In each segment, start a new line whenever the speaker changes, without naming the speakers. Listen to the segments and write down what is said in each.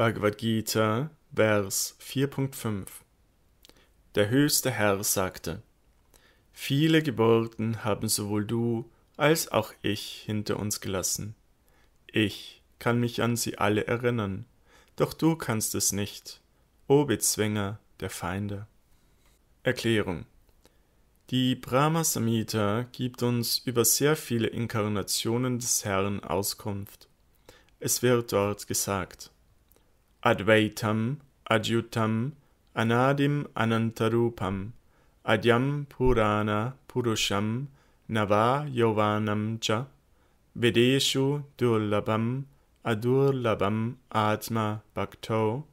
Bhagavad Gita, Vers 4.5 Der höchste Herr sagte, Viele Geburten haben sowohl du als auch ich hinter uns gelassen. Ich kann mich an sie alle erinnern, doch du kannst es nicht, o Bezwinger der Feinde. Erklärung Die Brahma Samhita gibt uns über sehr viele Inkarnationen des Herrn Auskunft. Es wird dort gesagt, Advaitam Adjutam Anadim Anantarupam Adyam Purana Purusham Nava Yovanam Cha Vedeshu Durlabam Adurlabam Atma Bhakto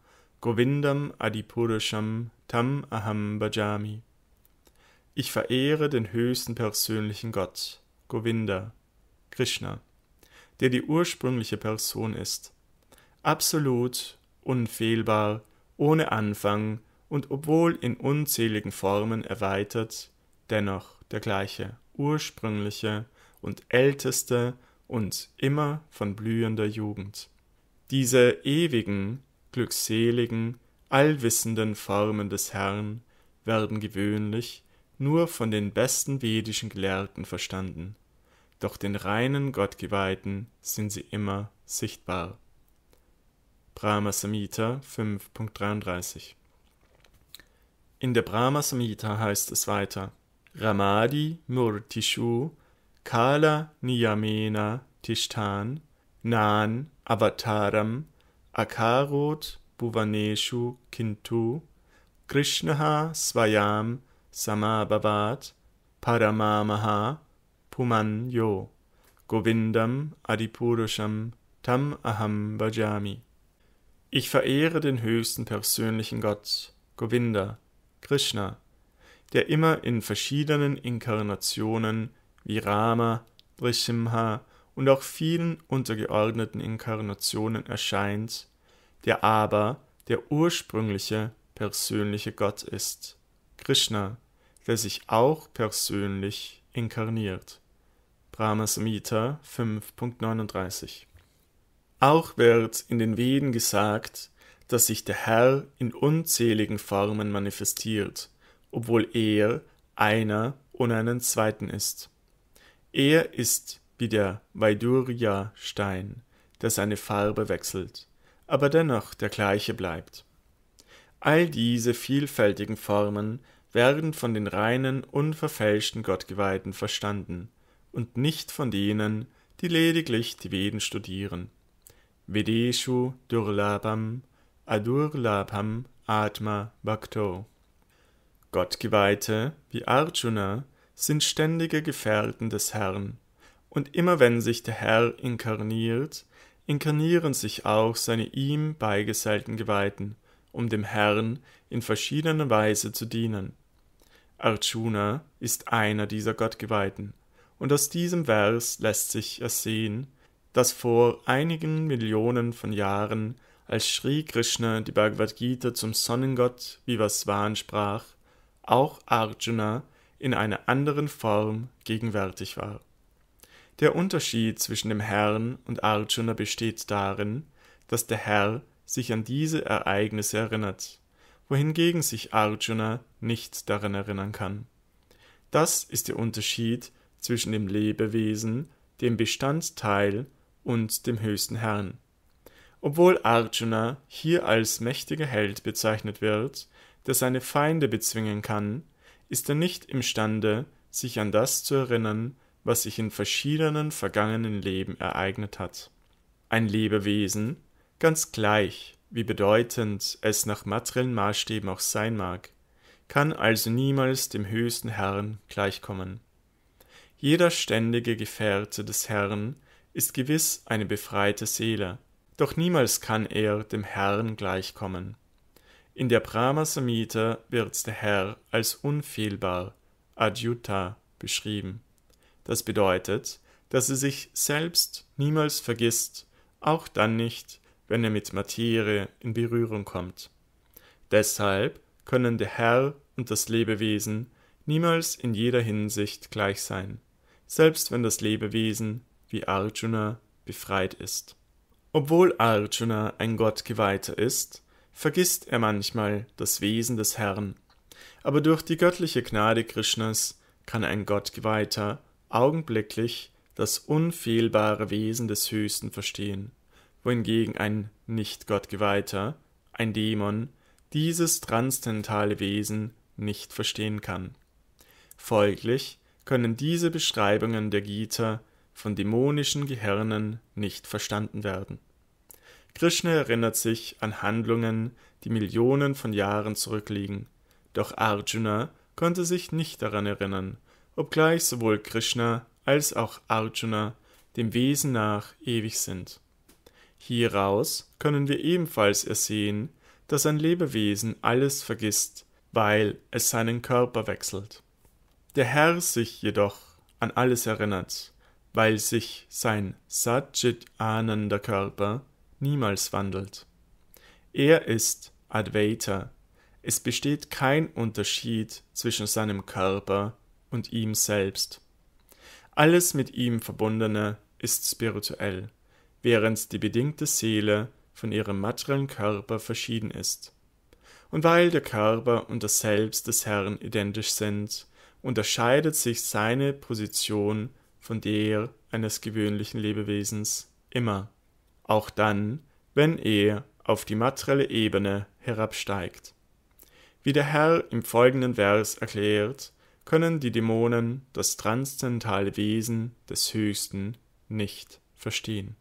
Govindam Adipurusham Tam Aham Bhajami Ich verehre den höchsten persönlichen Gott, Govinda, Krishna, der die ursprüngliche Person ist, absolut unfehlbar, ohne Anfang und obwohl in unzähligen Formen erweitert, dennoch der gleiche ursprüngliche und älteste und immer von blühender Jugend. Diese ewigen, glückseligen, allwissenden Formen des Herrn werden gewöhnlich nur von den besten vedischen Gelehrten verstanden, doch den reinen Gottgeweihten sind sie immer sichtbar. Brahma Samhita 5.33. In der Brahma Samhita heißt es weiter: Ramadi Murtishu Kala Niyamena Tishtan Nan Avataram Akarot Bhuvaneshu Kintu Krishnaha Svayam Samabhavat Paramamaha Pumanyo Govindam Adipurusham Tam Aham Vajami ich verehre den höchsten persönlichen Gott, Govinda, Krishna, der immer in verschiedenen Inkarnationen wie Rama, Rishimha und auch vielen untergeordneten Inkarnationen erscheint, der aber der ursprüngliche persönliche Gott ist, Krishna, der sich auch persönlich inkarniert. Brahma Samhita 5.39 auch wird in den Veden gesagt, dass sich der Herr in unzähligen Formen manifestiert, obwohl er einer und einen zweiten ist. Er ist wie der Vaidurya-Stein, der seine Farbe wechselt, aber dennoch der gleiche bleibt. All diese vielfältigen Formen werden von den reinen, unverfälschten Gottgeweihten verstanden und nicht von denen, die lediglich die Veden studieren. Videshu Durlabham Adurlabham Atma Bhakto. Gottgeweihte wie Arjuna sind ständige Gefährten des Herrn, und immer wenn sich der Herr inkarniert, inkarnieren sich auch seine ihm beigesellten Geweihten, um dem Herrn in verschiedener Weise zu dienen. Arjuna ist einer dieser Gottgeweihten, und aus diesem Vers lässt sich ersehen, dass vor einigen Millionen von Jahren, als Sri Krishna die Bhagavad Gita zum Sonnengott Vivasvan sprach, auch Arjuna in einer anderen Form gegenwärtig war. Der Unterschied zwischen dem Herrn und Arjuna besteht darin, dass der Herr sich an diese Ereignisse erinnert, wohingegen sich Arjuna nicht daran erinnern kann. Das ist der Unterschied zwischen dem Lebewesen, dem Bestandteil und dem höchsten Herrn. Obwohl Arjuna hier als mächtiger Held bezeichnet wird, der seine Feinde bezwingen kann, ist er nicht imstande, sich an das zu erinnern, was sich in verschiedenen vergangenen Leben ereignet hat. Ein Lebewesen, ganz gleich, wie bedeutend es nach materiellen Maßstäben auch sein mag, kann also niemals dem höchsten Herrn gleichkommen. Jeder ständige Gefährte des Herrn ist gewiss eine befreite Seele, doch niemals kann er dem Herrn gleichkommen. In der Brahma-Samhita wird der Herr als unfehlbar, Adjuta, beschrieben. Das bedeutet, dass er sich selbst niemals vergisst, auch dann nicht, wenn er mit Materie in Berührung kommt. Deshalb können der Herr und das Lebewesen niemals in jeder Hinsicht gleich sein, selbst wenn das Lebewesen wie Arjuna befreit ist. Obwohl Arjuna ein Gottgeweihter ist, vergisst er manchmal das Wesen des Herrn. Aber durch die göttliche Gnade Krishnas kann ein Gottgeweihter augenblicklich das unfehlbare Wesen des Höchsten verstehen, wohingegen ein Nicht-Gottgeweihter, ein Dämon, dieses transzendentale Wesen nicht verstehen kann. Folglich können diese Beschreibungen der Gita von dämonischen Gehirnen nicht verstanden werden. Krishna erinnert sich an Handlungen, die Millionen von Jahren zurückliegen, doch Arjuna konnte sich nicht daran erinnern, obgleich sowohl Krishna als auch Arjuna dem Wesen nach ewig sind. Hieraus können wir ebenfalls ersehen, dass ein Lebewesen alles vergisst, weil es seinen Körper wechselt. Der Herr sich jedoch an alles erinnert weil sich sein Satchit ahnender Körper niemals wandelt. Er ist Advaita. Es besteht kein Unterschied zwischen seinem Körper und ihm selbst. Alles mit ihm Verbundene ist spirituell, während die bedingte Seele von ihrem materiellen Körper verschieden ist. Und weil der Körper und das Selbst des Herrn identisch sind, unterscheidet sich seine Position von der eines gewöhnlichen Lebewesens immer, auch dann, wenn er auf die materielle Ebene herabsteigt. Wie der Herr im folgenden Vers erklärt, können die Dämonen das transzendentale Wesen des Höchsten nicht verstehen.